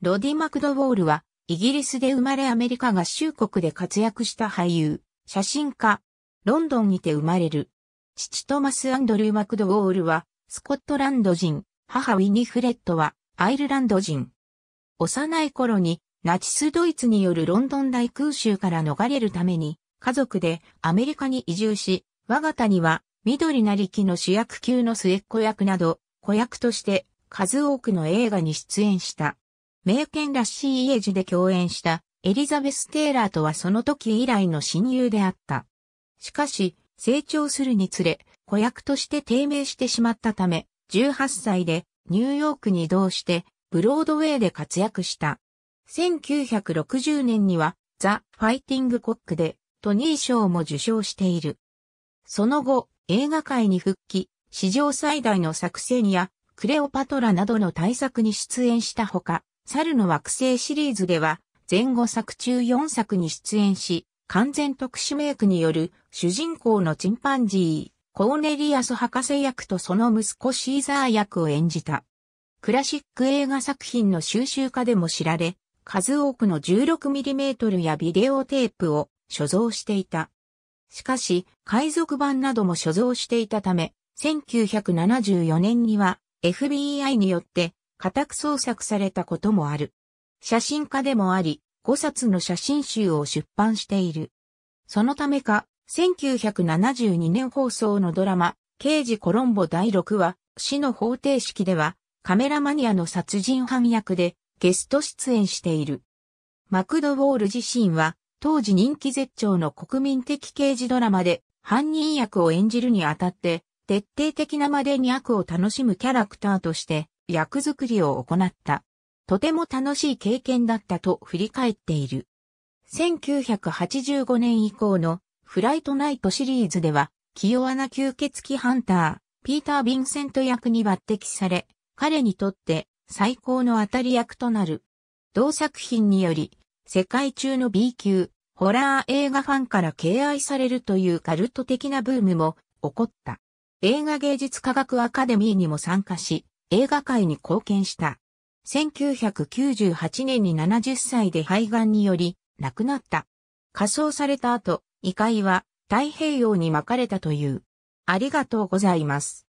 ロディ・マクドウォールは、イギリスで生まれアメリカ合衆国で活躍した俳優、写真家、ロンドンにて生まれる。父トマス・アンドリュー・マクドウォールは、スコットランド人、母ウィニフレッドは、アイルランド人。幼い頃に、ナチスドイツによるロンドン大空襲から逃れるために、家族でアメリカに移住し、我が家には、緑なりきの主役級の末っ子役など、子役として数多くの映画に出演した。名犬ラッシーイエジで共演したエリザベス・テイラーとはその時以来の親友であった。しかし、成長するにつれ、子役として低迷してしまったため、18歳でニューヨークに移動して、ブロードウェイで活躍した。1960年には、ザ・ファイティング・コックで、トニー賞も受賞している。その後、映画界に復帰、史上最大の作戦や、クレオパトラなどの大作に出演したほか、猿の惑星シリーズでは、前後作中4作に出演し、完全特殊メイクによる主人公のチンパンジー、コーネリアス博士役とその息子シーザー役を演じた。クラシック映画作品の収集家でも知られ、数多くの 16mm やビデオテープを所蔵していた。しかし、海賊版なども所蔵していたため、1974年には FBI によって家宅捜索されたこともある。写真家でもあり、5冊の写真集を出版している。そのためか、1972年放送のドラマ、刑事コロンボ第6話、死の方程式では、カメラマニアの殺人犯役でゲスト出演している。マクドウォール自身は、当時人気絶頂の国民的刑事ドラマで、犯人役を演じるにあたって、徹底的なまでに悪を楽しむキャラクターとして、役作りを行った。とても楽しい経験だったと振り返っている。1985年以降のフライトナイトシリーズでは、清穴吸血鬼ハンター、ピーター・ヴィンセント役に抜擢され、彼にとって最高の当たり役となる。同作品により、世界中の B 級、ホラー映画ファンから敬愛されるというカルト的なブームも起こった。映画芸術科学アカデミーにも参加し、映画界に貢献した。1998年に70歳で肺がんにより亡くなった。仮葬された後、遺骸は太平洋に巻かれたという。ありがとうございます。